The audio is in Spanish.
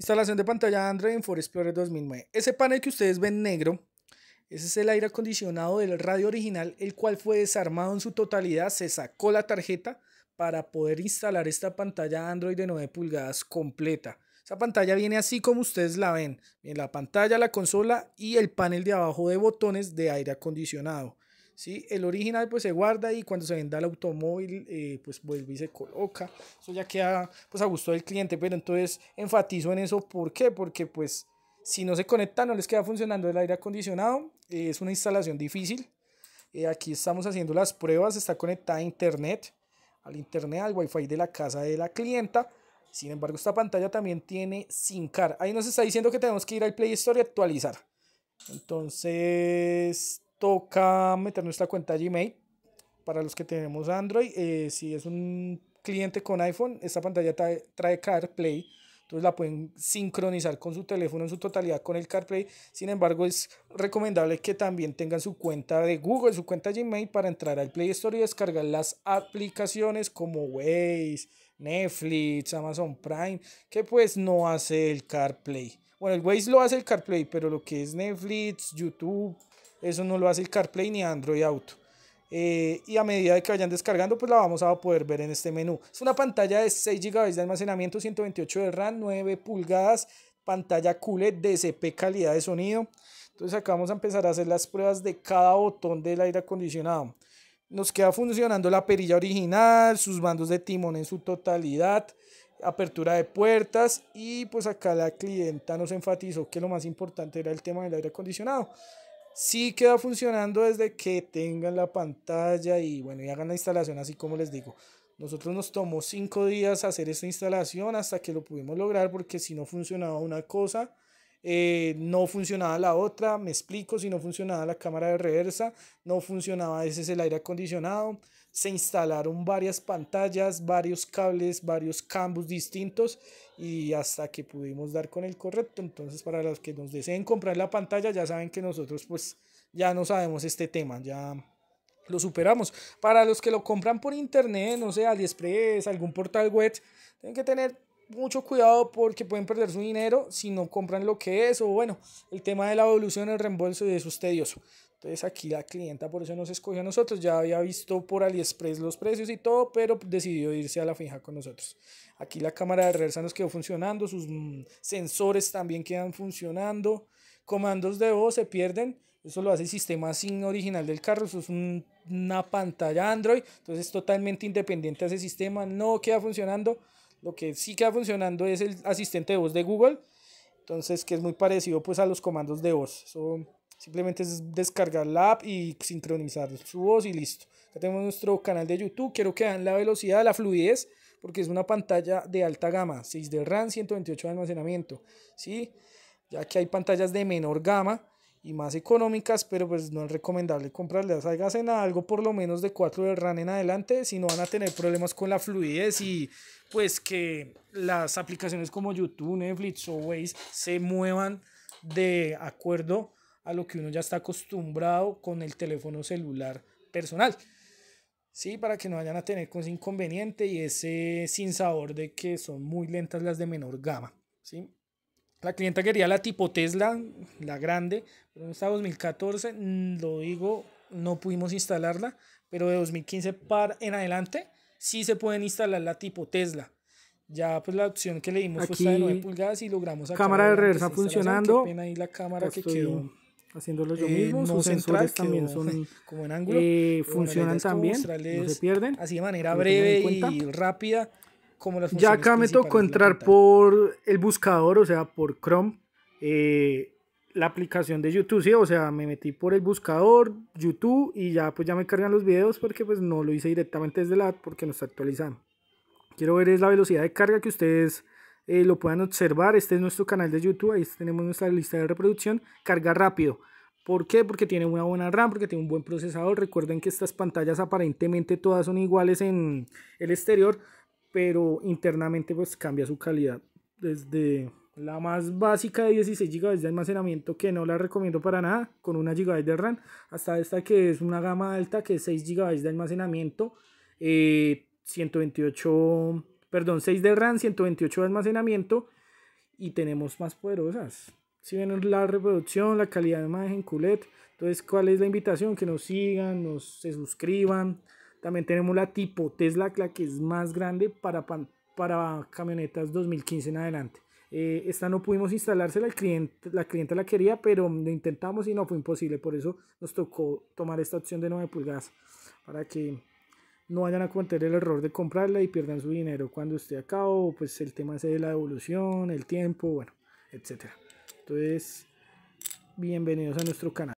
Instalación de pantalla Android en Ford Explorer 2009. Ese panel que ustedes ven negro, ese es el aire acondicionado del radio original, el cual fue desarmado en su totalidad, se sacó la tarjeta para poder instalar esta pantalla Android de 9 pulgadas completa. Esa pantalla viene así como ustedes la ven, en la pantalla, la consola y el panel de abajo de botones de aire acondicionado. ¿sí? El original pues se guarda y cuando se venda el automóvil eh, pues vuelve y se coloca. Eso ya queda pues a gusto del cliente, pero entonces enfatizo en eso. ¿Por qué? Porque pues si no se conecta no les queda funcionando el aire acondicionado. Eh, es una instalación difícil. Eh, aquí estamos haciendo las pruebas. Está conectada a internet, al internet, al wifi de la casa de la clienta. Sin embargo, esta pantalla también tiene car, Ahí nos está diciendo que tenemos que ir al Play Store y actualizar. Entonces, toca meter nuestra cuenta Gmail para los que tenemos Android. Eh, si es un cliente con iPhone, esta pantalla trae, trae, CarPlay. Entonces la pueden sincronizar con su teléfono en su totalidad con el CarPlay. Sin embargo, es recomendable que también tengan su cuenta de Google, su cuenta Gmail para entrar al Play Store y descargar las aplicaciones como Waze, Netflix, Amazon Prime, que pues no hace el CarPlay. Bueno, el Waze lo hace el CarPlay, pero lo que es Netflix, YouTube, eso no lo hace el CarPlay ni Android Auto. Eh, y a medida de que vayan descargando, pues la vamos a poder ver en este menú. Es una pantalla de 6 GB de almacenamiento, 128 de RAM, 9 pulgadas, pantalla QLED, DCP, calidad de sonido. Entonces acá vamos a empezar a hacer las pruebas de cada botón del aire acondicionado. Nos queda funcionando la perilla original, sus mandos de timón en su totalidad, apertura de puertas y pues acá la clienta nos enfatizó que lo más importante era el tema del aire acondicionado. Sí queda funcionando desde que tengan la pantalla y bueno, y hagan la instalación así como les digo. Nosotros nos tomó cinco días hacer esta instalación hasta que lo pudimos lograr porque si no funcionaba una cosa, eh, no funcionaba la otra, me explico, si no funcionaba la cámara de reversa, no funcionaba ese es el aire acondicionado, se instalaron varias pantallas, varios cables, varios cambios distintos y hasta que pudimos dar con el correcto. Entonces, para los que nos deseen comprar la pantalla, ya saben que nosotros pues ya no sabemos este tema, ya lo superamos. Para los que lo compran por internet, no sé, AliExpress, algún portal web, tienen que tener mucho cuidado porque pueden perder su dinero si no compran lo que es o bueno, el tema de la evolución, el reembolso y eso es tedioso. Entonces aquí la clienta por eso nos escogió a nosotros, ya había visto por AliExpress los precios y todo, pero decidió irse a la fija con nosotros. Aquí la cámara de reversa nos quedó funcionando, sus mm, sensores también quedan funcionando, comandos de voz se pierden, eso lo hace el sistema SIN original del carro, eso es una pantalla Android, entonces totalmente independiente a ese sistema, no queda funcionando. Lo que sí queda funcionando es el asistente de voz de Google, entonces que es muy parecido pues a los comandos de voz. simplemente es descargar la app y sincronizar su voz y listo. Acá tenemos nuestro canal de YouTube, quiero que vean la velocidad, la fluidez, porque es una pantalla de alta gama, 6 de RAM, 128 de almacenamiento, ¿sí? Ya que hay pantallas de menor gama, y más económicas, pero pues no es recomendable comprarlas. en algo por lo menos de 4 de RAN en adelante, si no van a tener problemas con la fluidez y pues que las aplicaciones como YouTube, Netflix o Waze se muevan de acuerdo a lo que uno ya está acostumbrado con el teléfono celular personal. Sí, para que no vayan a tener con ese inconveniente y ese sinsabor de que son muy lentas las de menor gama. ¿sí? La clienta quería la tipo Tesla, la grande, pero en 2014, mm, lo digo, no pudimos instalarla, pero de 2015 para en adelante sí se pueden instalar la tipo Tesla. Ya pues la opción que le dimos fue esta de 9 pulgadas y logramos Cámara de reversa funcionando. ahí la cámara pues que quedó. Haciéndolo yo eh, mismo, no sus central, también son como en ángulo, y eh, funcionan también, no se pierden. Así de manera breve y rápida ya acá me tocó entrar por el buscador, o sea, por Chrome, eh, la aplicación de YouTube, sí, o sea, me metí por el buscador, YouTube, y ya pues ya me cargan los videos porque pues no lo hice directamente desde la app porque no está actualizando. Quiero ver es la velocidad de carga que ustedes eh, lo puedan observar. Este es nuestro canal de YouTube, ahí tenemos nuestra lista de reproducción. Carga rápido. ¿Por qué? Porque tiene una buena RAM, porque tiene un buen procesador. Recuerden que estas pantallas aparentemente todas son iguales en el exterior, pero internamente pues cambia su calidad desde la más básica de 16 GB de almacenamiento que no la recomiendo para nada con 1 GB de RAM hasta esta que es una gama alta que es 6 GB de almacenamiento eh, 128 perdón 6 de RAM 128 de almacenamiento y tenemos más poderosas si ven la reproducción la calidad de imagen culet entonces cuál es la invitación que nos sigan nos se suscriban también tenemos la tipo Tesla, la que es más grande para, para camionetas 2015 en adelante. Eh, esta no pudimos instalársela, al cliente, la clienta la quería, pero lo intentamos y no fue imposible. Por eso nos tocó tomar esta opción de 9 pulgadas para que no vayan a cometer el error de comprarla y pierdan su dinero cuando esté a cabo. Pues el tema es de la devolución, el tiempo, bueno, etcétera. Entonces, bienvenidos a nuestro canal.